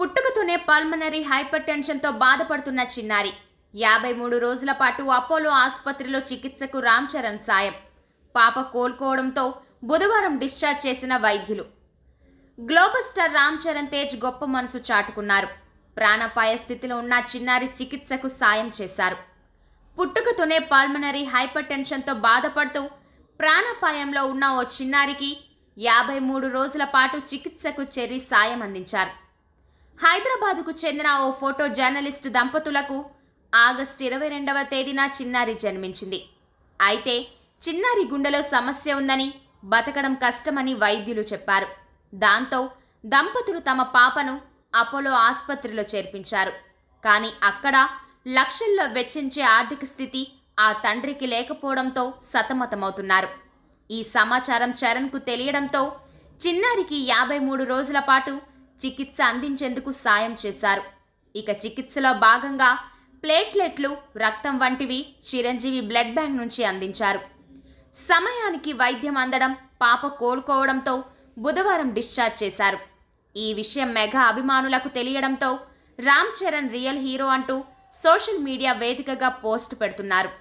పుట్టుకతోనే pulmonary hyper టెన్షన్తో బాధపడుతున్న చిన్నారి యాభై మూడు రోజుల పాటు అపోలో ఆసుపత్రిలో చికిత్సకు రామ్ చరణ్ సాయం పాప కోలుకోవడంతో బుధవారం డిశ్చార్జ్ చేసిన వైద్యులు గ్లోబల్ స్టార్ రామ్ చరణ్ తేజ్ గొప్ప మనసు చాటుకున్నారు ప్రాణపాయ స్థితిలో ఉన్న చిన్నారి చికిత్సకు సాయం చేశారు పుట్టుకతోనే పల్మనరీ హైపర్ టెన్షన్తో బాధపడుతూ ప్రాణపాయంలో ఉన్న ఓ చిన్నారికి యాభై మూడు రోజుల పాటు చికిత్సకు చెర్రీ సాయం అందించారు హైదరాబాదుకు చెందిన ఓ ఫోటో జర్నలిస్టు దంపతులకు ఆగస్టు ఇరవై రెండవ తేదీన చిన్నారి జన్మించింది అయితే చిన్నారి గుండెలో సమస్య ఉందని బతకడం కష్టమని వైద్యులు చెప్పారు దాంతో దంపతులు తమ పాపను అపోలో ఆసుపత్రిలో చేర్పించారు కానీ అక్కడ లక్షల్లో వెచ్చించే ఆర్థిక స్థితి ఆ తండ్రికి లేకపోవడంతో సతమతమవుతున్నారు ఈ సమాచారం చరణ్కు తెలియడంతో చిన్నారికి యాభై మూడు రోజుల పాటు చికిత్స అందించేందుకు సాయం చేశారు ఇక చికిత్సలో భాగంగా ప్లేట్లెట్లు రక్తం వంటివి చిరంజీవి బ్లడ్ బ్యాంక్ నుంచి అందించారు సమయానికి వైద్యం అందడం పాప కోలుకోవడంతో బుధవారం డిశ్చార్జ్ చేశారు ఈ విషయం మెగా అభిమానులకు తెలియడంతో రామ్ చరణ్ రియల్ హీరో అంటూ సోషల్ మీడియా వేదికగా పోస్ట్ పెడుతున్నారు